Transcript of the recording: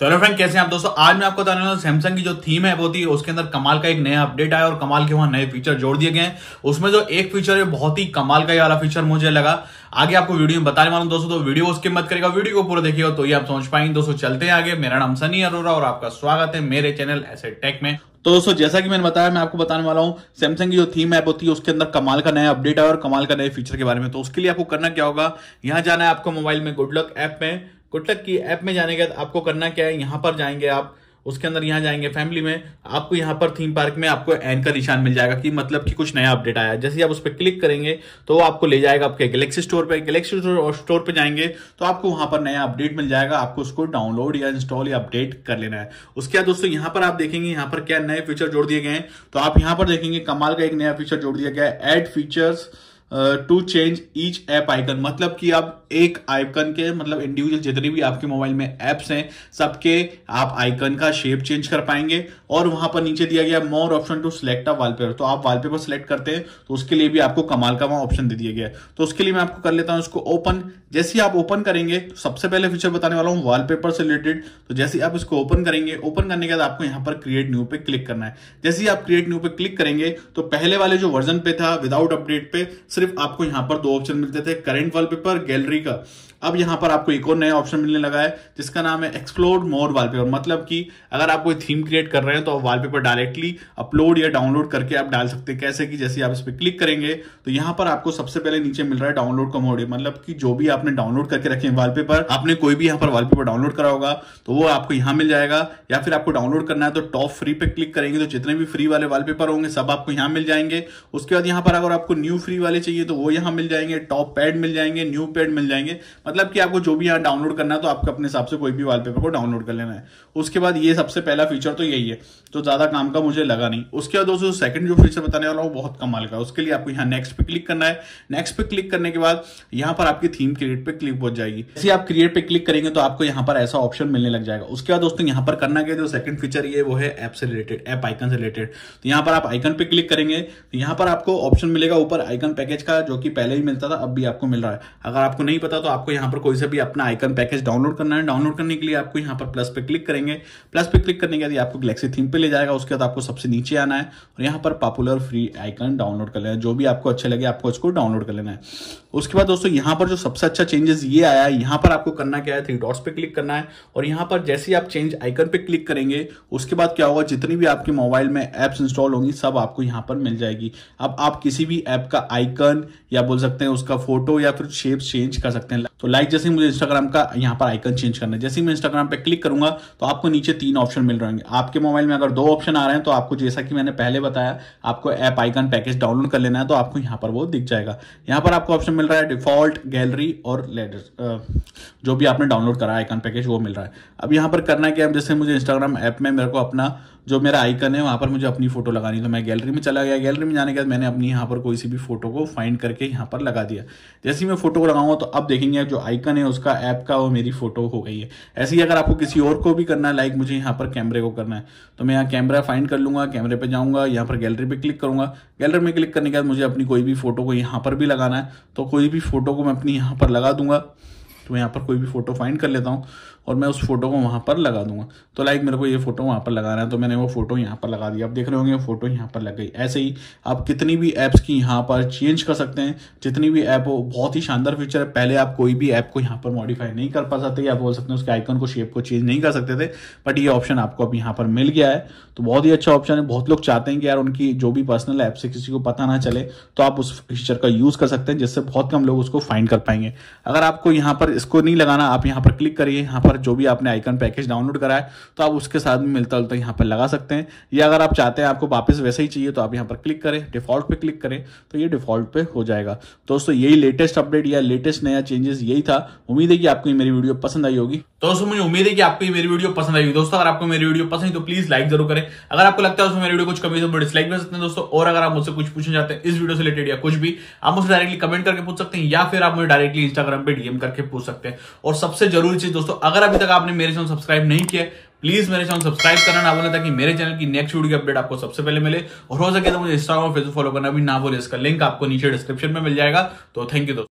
तो hello friend कैसे हैं आप दोस्तों आज मैं आपको बताने वाला सैमसंग की जो थीम है वो थी उसके अंदर कमाल का एक नया अपडेट आया और कमाल के वहां नए फीचर जोड़ दिए गए हैं उसमें जो एक फीचर है बहुत ही कमाल का ये वाला फीचर मुझे लगा आगे आपको वीडियो में बताने वाला हूं दोस्तों तो वीडियो उसके मत करेगा वीडियो को पूरा देखिएगा तो ये आप समझ पाएंगे दोस्तों चलते हैं आगे मेरा नाम सनी अरोरा और आपका स्वागत है मेरे चैनल ऐसे टेक में तो दोस्तों जैसा कि मैंने बताया मैं आपको बताने वाला हूँ सैमसंग की जो थीम ऐप होती है उसके अंदर कमाल का नया अपडेट है और कमाल का नए फीचर के बारे में तो उसके लिए आपको करना क्या होगा यहाँ जाना है आपको मोबाइल में गुड लक ऐप में गुटलक की ऐप में जाने के बाद आपको करना क्या है यहाँ पर जाएंगे आप उसके अंदर यहाँ जाएंगे फैमिली में आपको यहाँ पर थीम पार्क में आपको एन का निशान मिल जाएगा कि मतलब कि कुछ नया अपडेट आया जैसे आप उस पर क्लिक करेंगे तो वो आपको ले जाएगा आपके गैलेक्सी स्टोर पे गैलेक्सी स्टोर पे जाएंगे तो आपको वहां पर नया अपडेट मिल जाएगा आपको उसको डाउनलोड या इंस्टॉल या अपडेट कर लेना है उसके बाद दोस्तों यहाँ पर आप देखेंगे यहाँ पर क्या नए फीचर जोड़ दिए गए हैं तो आप यहाँ पर देखेंगे कमाल का एक नया फीचर जोड़ दिया गया है add features to change each app icon मतलब कि आप एक आइकन के मतलब इंडिविजुअल जितने भी आपके मोबाइल में एप्स हैं सबके आप आइकन का शेप चेंज कर पाएंगे और वहां पर नीचे दिया गया more option to select a wallpaper तो आप वॉलपेपर सिलेक्ट करते हैं तो उसके लिए भी आपको कमाल का वहां ऑप्शन दे दिया गया तो उसके लिए मैं आपको कर लेता हूं इसको ओपन जैसे ही आप ओपन करेंगे तो सबसे पहले फीचर बताने वाला हूँ वॉलपेपर से रिलेटेड तो जैसे आप इसको ओपन करेंगे ओपन करने के बाद आपको यहां पर क्रिएट न्यू पे क्लिक करना है जैसे ही आप क्रिएट न्यू पे क्लिक करेंगे तो पहले वाले जो वर्जन पे था विदाउट अपडेट पे सिर्फ आपको यहां पर दो ऑप्शन मिलते थे करेंट वॉलपेपर गैलरी का अब यहां पर आपको एक और नया ऑप्शन मिलने लगा है जिसका नाम है एक्सप्लोर मोर वॉलपेपर मतलब कि अगर आप कोई थीम क्रिएट कर रहे हैं तो आप वॉलपेपर डायरेक्टली अपलोड या डाउनलोड करके आप डाल सकते हैं कैसे कि जैसे आप इस पर क्लिक करेंगे तो यहां पर आपको सबसे पहले नीचे मिल रहा है डाउनलोड का मोड मतलब कि जो भी आपने डाउनलोड करके रखे वॉलपेपर आपने कोई भी यहां पर वॉलपेपर डाउनलोड करा होगा तो वो आपको यहां मिल जाएगा या फिर आपको डाउनलोड करना है तो टॉप फ्री पे क्लिक करेंगे तो जितने भी फ्री वाले वॉलपेपर होंगे सब आपको यहां मिल जाएंगे उसके बाद यहां पर अगर आपको न्यू फ्री वाले चाहिए तो वो यहाँ मिल जाएंगे टॉप पैड मिल जाएंगे न्यू पैड मिल जाएंगे मतलब कि आपको जो भी यहाँ डाउनलोड करना है तो आपको अपने हिसाब से कोई भी वाल को डाउनलोड कर लेना है उसके बाद ये सबसे पहला फीचर तो यही है तो ज़्यादा काम का मुझे लगा नहीं उसके बाद दोस्तों सेकंड जो फीचर बताने वाला वो बहुत कमाल का उसके लिए आपको यहाँ नेक्स्ट पे क्लिक करना है नेक्स्ट पे क्लिक करने के बाद यहाँ पर आपकी थीम क्रिएट पे क्लिक पहुंच जाएगी जैसे आप क्रिएट पे क्लिक करेंगे तो आपको यहाँ पर ऐसा ऑप्शन मिलने लग जाएगा उसके बाद दोस्तों यहाँ पर करना क्या जो सेकंड फीचर ये वो है ऐप से रिलेटेड ऐप आइकन से रिलेटेड तो यहाँ पर आप आइकन पे क्लिक करेंगे तो यहाँ पर आपको ऑप्शन मिलेगा ऊपर आइकन पैकेज पैकेज का जो कि पहले ही मिलता था अब भी आपको मिल रहा है अगर आपको नहीं पता तो आपको यहाँ पर कोई सा भी अपना आइकन पैकेज डाउनलोड करना है डाउनलोड करने के लिए आपको यहाँ पर प्लस पे क्लिक करेंगे प्लस पे क्लिक करने के बाद आपको गलेक्सी थीम पे ले जाएगा उसके बाद आपको सबसे नीचे आना है और यहाँ पर पॉपुलर फ्री आइकन डाउनलोड कर लेना है जो भी आपको अच्छे लगे आपको उसको डाउनलोड कर लेना है उसके बाद दोस्तों यहां पर जो सबसे अच्छा चेंजेस ये आया है यहाँ पर आपको करना क्या है थ्री डॉट्स पे क्लिक करना है और यहाँ पर जैसे ही आप चेंज आइकन पे क्लिक करेंगे उसके बाद क्या होगा जितनी भी आपके मोबाइल में एप्स इंस्टॉल होंगी सब आपको यहां पर मिल जाएगी अब आप किसी भी ऐप का आइकन या बोल सकते हैं उसका फोटो या फिर शेप चेंज कर सकते हैं तो लाइक जैसे ही मुझे इंस्टाग्राम का यहाँ पर आइकन चेंज करना है जैसे ही मैं इंस्टाग्राम पे क्लिक करूंगा तो आपको नीचे तीन ऑप्शन मिल रहे आपके मोबाइल में अगर दो ऑप्शन आ रहे हैं तो आपको जैसा कि मैंने पहले बताया आपको ऐप आइकन पैकेज डाउनलोड कर लेना है तो आपको यहाँ पर वो दिख जाएगा यहाँ पर आपको ऑप्शन मिल रहा है डिफॉल्ट गैलरी और लेटर जो भी आपने डाउनलोड करा आइकन पैकेज वो मिल रहा है अब यहाँ पर करना क्या जैसे मुझे इंस्टाग्राम ऐप में मेरे को अपना जो मेरा आइकन है वहाँ पर मुझे अपनी फोटो लगानी तो मैं गैलरी में चला गया गैलरी में जाने के बाद मैंने अपनी यहाँ पर कोई सी भी फोटो को फाइंड करके यहाँ पर लगा दिया जैसे ही मैं फोटो को लगाऊंगा तो अब देखेंगे जो आइकन है उसका ऐप का वो मेरी फोटो हो गई है ऐसे ही अगर आपको किसी और को भी करना है लाइक मुझे यहाँ पर कैमरे को करना है तो मैं यहाँ कैमरा फाइंड कर लूंगा कैमरे पर जाऊंगा यहाँ पर गैलरी पर क्लिक करूंगा गैलरी में क्लिक करने के बाद मुझे अपनी कोई भी फोटो को यहाँ पर भी लगाना है तो कोई भी फोटो को मैं अपनी यहाँ पर लगा दूंगा तो मैं यहाँ पर कोई भी फोटो फाइंड कर लेता हूँ और मैं उस फोटो को वहाँ पर लगा दूंगा तो लाइक मेरे को ये फोटो वहाँ पर लगाना है तो मैंने वो फोटो यहाँ पर लगा दी आप देख रहे होंगे फोटो यहाँ पर लग गई ऐसे ही आप कितनी भी ऐप्स की यहाँ पर चेंज कर सकते हैं जितनी भी ऐप हो बहुत ही शानदार फीचर है पहले आप कोई भी ऐप को यहाँ पर मॉडिफाई नहीं कर पा सकते आप बोल सकते हैं उसके आइकन को शेप को चेंज नहीं कर सकते थे बट ये ऑप्शन आपको अब यहाँ पर मिल गया है तो बहुत ही अच्छा ऑप्शन है बहुत लोग चाहते हैं कि यार उनकी जो भी पर्सनल ऐप से किसी को पता ना चले तो आप उस फीचर का यूज़ कर सकते हैं जिससे बहुत कम लोग उसको फाइंड कर पाएंगे अगर आपको यहाँ पर इसको नहीं लगाना आप यहाँ पर क्लिक करिए यहाँ पर जो भी आपने आइकन पैकेज डाउनलोड कराया तो आप उसके साथ भी मिलता जुलता यहाँ पर लगा सकते हैं या अगर आप चाहते हैं आपको वापस वैसे ही चाहिए तो आप यहाँ पर क्लिक करें डिफॉल्ट पर क्लिक करें तो ये डिफॉल्ट पर हो जाएगा दोस्तों यही लेटेस्ट अपडेट या लेटेस्ट नया चेंजेस यही था उम्मीद है कि आपको मेरी वीडियो पसंद आई होगी दोस्तों मुझे उम्मीद है कि आपको मेरी वीडियो पसंद आई दोस्तों अगर आपको मेरी वीडियो पसंद तो प्लीज लाइक जरूर करें अगर आपको लगता है उसमें मेरी वीडियो कुछ कमी तो डिसलाइक कर सकते हैं दोस्तों और अगर आप मुझसे कुछ पूछना चाहते हैं इस वीडियो से रिलेटेड या कुछ भी आप मुझे डायरेक्टली कमेंट करके पूछ सकते हैं या फिर आप मुझे डायरेक्टली इंस्टाग्राम पर डीएम करके पूछ सकते हैं और सबसे जरूरी चीज दोस्तों अगर अगर अभी तक आपने मेरे चैनल सब्सक्राइब नहीं किया प्लीज मेरे चैनल सब्सक्राइब करना ना बोले ताकि मेरे चैनल की नेक्स्ट वीडियो की अपडेट आपको सबसे पहले मिले और हो सके तो मुझे इंस्टाग्राम और फेसबुक फॉलो करना भी ना बोले इसका लिंक आपको नीचे डिस्क्रिप्शन में मिल जाएगा तो थैंक यू दोस्तों